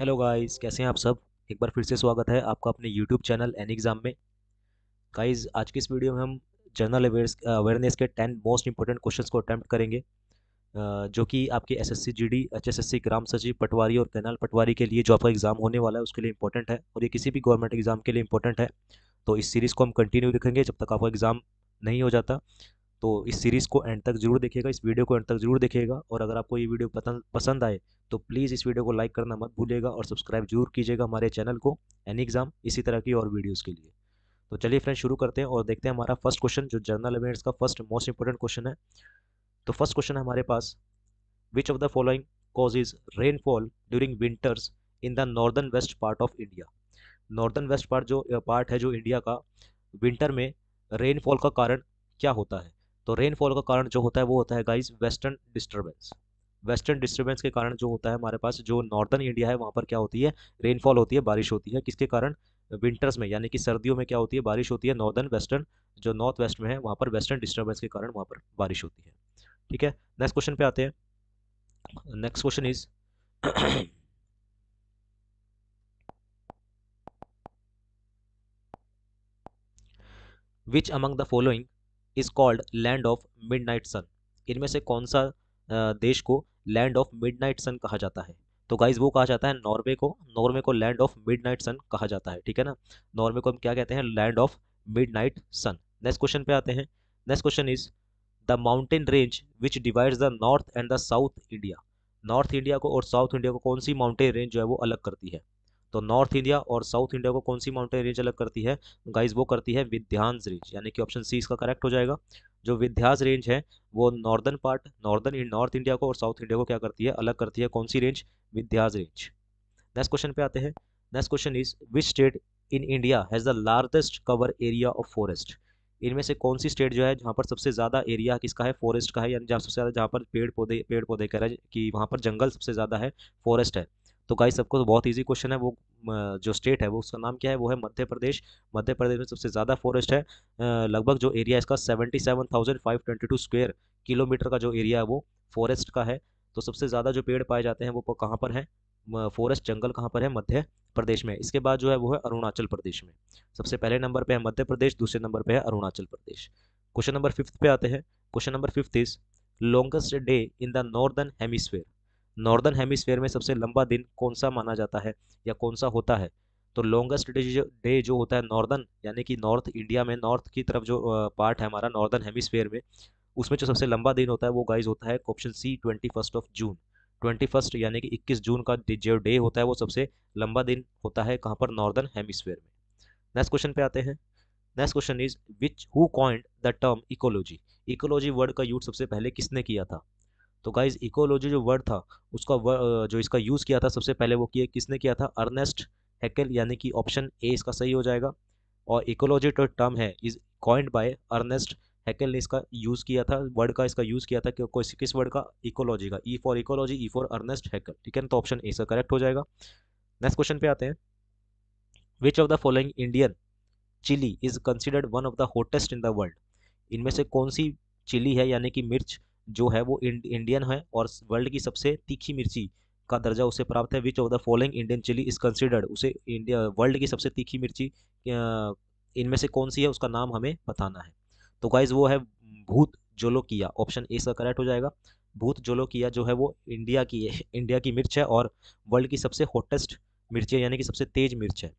hello guys कैसे हैं आप सब एक बार फिर से स्वागत है आपका अपने यूट्यूब चैनल एन एग्ज़ाम में गाइस आज की इस वीडियो में हम जनरल अवेयरनेस के टेन मोस्ट इंपॉर्टेंट क्वेश्चंस को अटैम्प्ट करेंगे जो कि आपके एसएससी जीडी एचएसएससी ग्राम सचिव पटवारी और कैनाल पटवारी के लिए जो आपका एग्ज़ाम होने वाला है उसके लिए इंपॉर्टेंट है और ये किसी भी गवर्नमेंट एग्ज़ाम के लिए इंपॉर्टेंट है तो इस सीरीज़ को हम कंटिन्यू रखेंगे जब तक आपका एग्ज़ाम नहीं हो जाता तो इस सीरीज़ को एंड तक जरूर देखिएगा इस वीडियो को एंड तक जरूर देखिएगा और अगर आपको ये वीडियो पसंद पसंद आए तो प्लीज़ इस वीडियो को लाइक करना मत भूलिएगा और सब्सक्राइब जरूर कीजिएगा हमारे चैनल को एनी एग्ज़ाम इसी तरह की और वीडियोज़ के लिए तो चलिए फ्रेंड शुरू करते हैं और देखते हैं हमारा फर्स्ट क्वेश्चन जो जर्नल इवेंट्स का फर्स्ट मोस्ट इंपॉर्टेंट क्वेश्चन है तो फर्स्ट क्वेश्चन है हमारे पास which of the following causes rainfall during winters in the northern west part of India northern west part जो पार्ट है जो इंडिया का विंटर में रेनफॉल का कारण क्या होता है तो रेनफॉल का कारण जो होता है वो होता है guys western disturbance western disturbance के कारण जो होता है हमारे पास जो नॉर्दर्न इंडिया है वहाँ पर क्या होती है रेनफॉल होती है बारिश होती है किसके कारण विंटर्स में यानी कि सर्दियों में क्या होती है बारिश होती है नॉर्दर्न वेस्टर्न जो नॉर्थ वेस्ट में है वहाँ पर वेस्टर्न डिस्टर्बेंस के कारण वहाँ पर बारिश होती है ठीक है नेक्स्ट क्वेश्चन पे आते हैं next question is which among the following is called land of night sun इनमें से कौन सा देश को लैंड ऑफ नाइट सन कहा जाता है तो गाइज वो कहा जाता है नॉर्वे को नॉर्वे को लैंड ऑफ नाइट सन कहा जाता है ठीक है ना नॉर्वे को हम क्या कहते हैं land of night sun next question पे आते हैं next question is the mountain range which divides the north and the south India north India को और साउथ इंडिया को कौन सी माउंटेन रेंज जो है वो अलग करती है तो नॉर्थ इंडिया और साउथ इंडिया को कौन सी माउंटेन रेंज अलग करती है गाइज वो करती है विध्यांस रेंज यानी कि ऑप्शन सी इसका करेक्ट हो जाएगा जो विध्यास रेंज है वो northern part northern north India को और साउथ इंडिया को क्या करती है अलग करती है कौन सी range Vindhyas range next question पे आते हैं next question is which state in India has the largest cover area of forest इनमें से कौन सी स्टेट जो है जहाँ पर सबसे ज़्यादा एरिया किसका है फॉरेस्ट का है यानी जहाँ सबसे ज़्यादा जहाँ पर पेड़ पौधे पेड़ पौधे कह रहे हैं कि वहाँ पर जंगल सबसे ज़्यादा है फॉरेस्ट है तो गाइस सबको तो बहुत ईजी क्वेश्चन है वो जो स्टेट है वो उसका नाम क्या है वो है मध्य प्रदेश मध्य प्रदेश में सबसे ज़्यादा फॉरेस्ट है लगभग जो एरिया इसका seventy seven thousand five twenty two square kilometre का जो एरिया है वो फॉरेस्ट का है तो सबसे ज़्यादा जो पेड़ पाए जाते हैं वो कहाँ पर हैं फॉरेस्ट जंगल कहाँ पर है मध्य प्रदेश में इसके बाद जो है वो है अरुणाचल प्रदेश में सबसे पहले नंबर पे है मध्य प्रदेश दूसरे नंबर पे है Arunachal Pradesh question number fifth पे आते हैं question number fifth is longest day in the northern hemisphere northern hemisphere में सबसे लंबा दिन कौन सा माना जाता है या कौन सा होता है तो लॉन्गेस्ट डे जो डे जो होता है नॉर्दर्न यानी कि नॉर्थ इंडिया में नॉर्थ की तरफ जो पार्ट है हमारा नॉर्दर्न हेमिसफेयर में उसमें जो सबसे लंबा दिन होता है वो गाइज होता है option C twenty first of June twenty first यानी कि इक्कीस जून का जो डे होता है वो सबसे लंबा दिन होता है कहाँ पर नॉर्दर्न हेमिसफेयर में नेक्स्ट क्वेश्चन पे आते हैं next question is which who coined the term ecology ecology word का यूज सबसे पहले किसने किया था तो गाइज इकोलॉजी जो वर्ड था उसका वर्ड, जो इसका यूज़ किया था सबसे पहले वो किया किसने किया था अर्नेस्ट हैकेल यानी कि ऑप्शन ए इसका सही हो जाएगा और इकोलॉजी जो टर्म है is coined by Ernest Haeckel ने इसका यूज़ किया था वर्ड का इसका यूज़ किया था कि किस किस वर्ड का इकोलॉजी का E for ecology E for Ernest Haeckel ठीक है तो ऑप्शन ए इसका करेक्ट हो जाएगा नेक्स्ट क्वेश्चन पे आते हैं which of the following Indian chilli is considered one of the hottest in the world इनमें से कौन सी चिली है यानी कि मिर्च जो है वो इंडियन है और वर्ल्ड की सबसे तीखी मिर्ची का दर्जा उसे प्राप्त है which of the following Indian chilli is considered उसे इंडिया वर्ल्ड की सबसे तीखी मिर्ची इनमें से कौन सी है उसका नाम हमें बताना है तो गाइज वो है भूत जोलो किया ऑप्शन ए सर करेक्ट हो जाएगा भूत जोलो किया जो है वो इंडिया की है इंडिया की मिर्च है और वर्ल्ड की सबसे हॉटेस्ट मिर्च है यानी कि सबसे तेज मिर्च है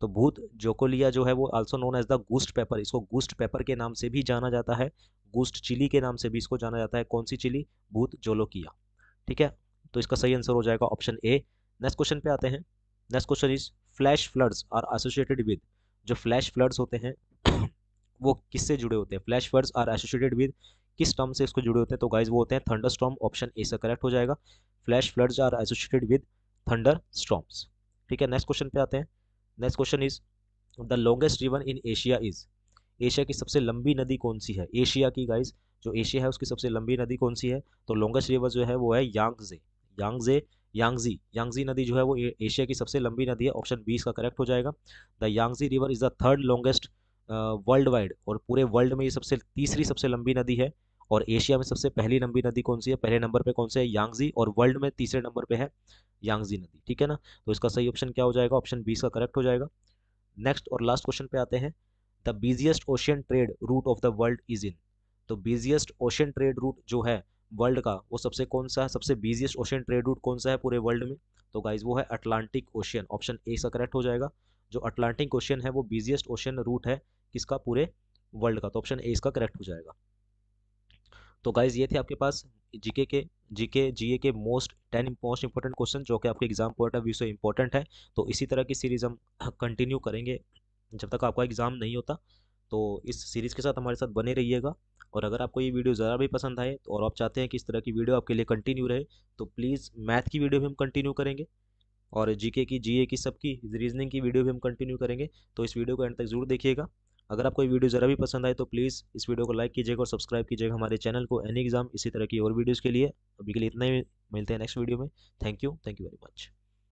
तो भूत जोकोलिया जो है वो also known as the ghost pepper इसको गूस्ट पेपर के नाम से भी जाना जाता है गोस्ट चिली के नाम से भी इसको जाना जाता है कौन सी चिली भूत जोलोकिया ठीक है तो इसका सही आंसर हो जाएगा ऑप्शन ए नेक्स्ट क्वेश्चन पे आते हैं next question is flash floods are associated with जो फ्लैश फ्लड्स होते हैं वो किससे जुड़े होते हैं flash floods are associated with किस टर्म से इसको जुड़े होते हैं तो गाइज वो होते हैं थंडर स्टॉम ऑप्शन ए से करेक्ट हो जाएगा flash floods are associated with thunder storms ठीक है नेक्स्ट क्वेश्चन पे आते हैं next question is the longest river in Asia is Asia की सबसे लंबी नदी कौन सी है एशिया की गाइज जो एशिया है उसकी सबसे लंबी नदी कौन सी है तो लॉन्गेस्ट रिवर जो है वो है यांगजे यांगजे यांगजी यांगजी नदी जो है वो एशिया की सबसे लंबी नदी है ऑप्शन बीस का करेक्ट हो जाएगा the Yangtze river is the third longest world wide और पूरे वर्ल्ड में ये सबसे तीसरी सबसे लंबी नदी है और एशिया में सबसे पहली लंबी नदी कौन सी है पहले नंबर पे कौन से है यांगजी और वर्ल्ड में तीसरे नंबर पे है यांगजी नदी ठीक है ना तो इसका सही ऑप्शन क्या हो जाएगा ऑप्शन बीस का करेक्ट हो जाएगा नेक्स्ट और लास्ट क्वेश्चन पे आते हैं the busiest ocean trade route of the world is in तो बिजिएस्ट ओशियन ट्रेड रूट जो है वर्ल्ड का वो सबसे कौन सा है सबसे बिजिएस्ट ओशियन ट्रेड रूट कौन सा है पूरे वर्ल्ड में तो गाइज वो है अटलांटिक ओशियन ऑप्शन ए इसका करेक्ट हो जाएगा जो अटलांटिक ओशियन है वो बिजिएस्ट ओशियन रूट है किसका पूरे वर्ल्ड का तो ऑप्शन ए इसका करेक्ट हो जाएगा तो गाइज ये थे आपके पास जीके के जीके जीए के most ten most important question जो कि आपके एग्जाम पॉइंट ऑफ व्यू से इंपॉर्टेंट है तो इसी तरह की सीरीज हम कंटिन्यू करेंगे जब तक आपका एग्ज़ाम नहीं होता तो इस सीरीज़ के साथ हमारे साथ बने रहिएगा और अगर आपको ये वीडियो ज़रा भी पसंद आए तो और आप चाहते हैं कि इस तरह की वीडियो आपके लिए कंटिन्यू रहे तो प्लीज़ मैथ की वीडियो भी हम कंटिन्यू करेंगे और जीके की जीए की सबकी रीजनिंग की वीडियो भी हम कंटिन्यू करेंगे तो इस वीडियो को एंड तक जरूर देखिएगा अगर आपको ये वीडियो ज़रा भी पसंद आए तो प्लीज़ इस वीडियो को लाइक कीजिएगा और सब्सक्राइब कीजिएगा हमारे चैनल को एनी एग्जाम इसी तरह की और वीडियोज़ के लिए अभी के लिए इतना ही मिलते हैं नेक्स्ट वीडियो में thank you thank you very much